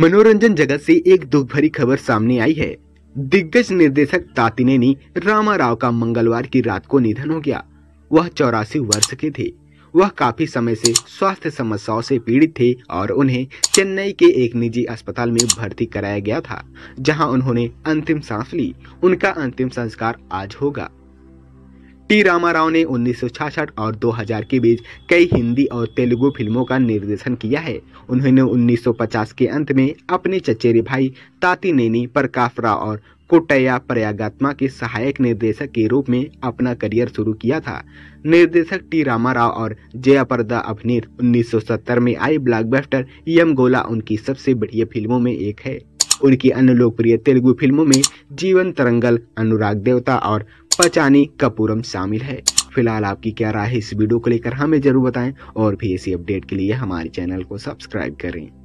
मनोरंजन जगत से एक दुख भरी खबर सामने आई है दिग्गज निर्देशक तातिनेनी रामा राव का मंगलवार की रात को निधन हो गया वह चौरासी वर्ष के थे वह काफी समय से स्वास्थ्य समस्याओं से पीड़ित थे और उन्हें चेन्नई के एक निजी अस्पताल में भर्ती कराया गया था जहां उन्होंने अंतिम सांस ली उनका अंतिम संस्कार आज होगा टी रामाराव ने उन्नीस और 2000 के बीच कई हिंदी और तेलुगु फिल्मों का निर्देशन किया है उन्होंने 1950 के अंत में अपने चचेरे भाई ताती नैनी राव और कोटैया प्रयागात्मा के सहायक निर्देशक के रूप में अपना करियर शुरू किया था निर्देशक टी रामाराव और जयाप्रदा अभिनीत 1970 में आई ब्लॉकबस्टर यम गोला उनकी सबसे बढ़िया फिल्मों में एक है उनकी अन्य लोकप्रिय तेलुगु फिल्मों में जीवन तरंगल अनुराग देवता और पचानी कपूरम शामिल है फिलहाल आपकी क्या राय है इस वीडियो को लेकर हमें जरूर बताएं और भी ऐसी अपडेट के लिए हमारे चैनल को सब्सक्राइब करें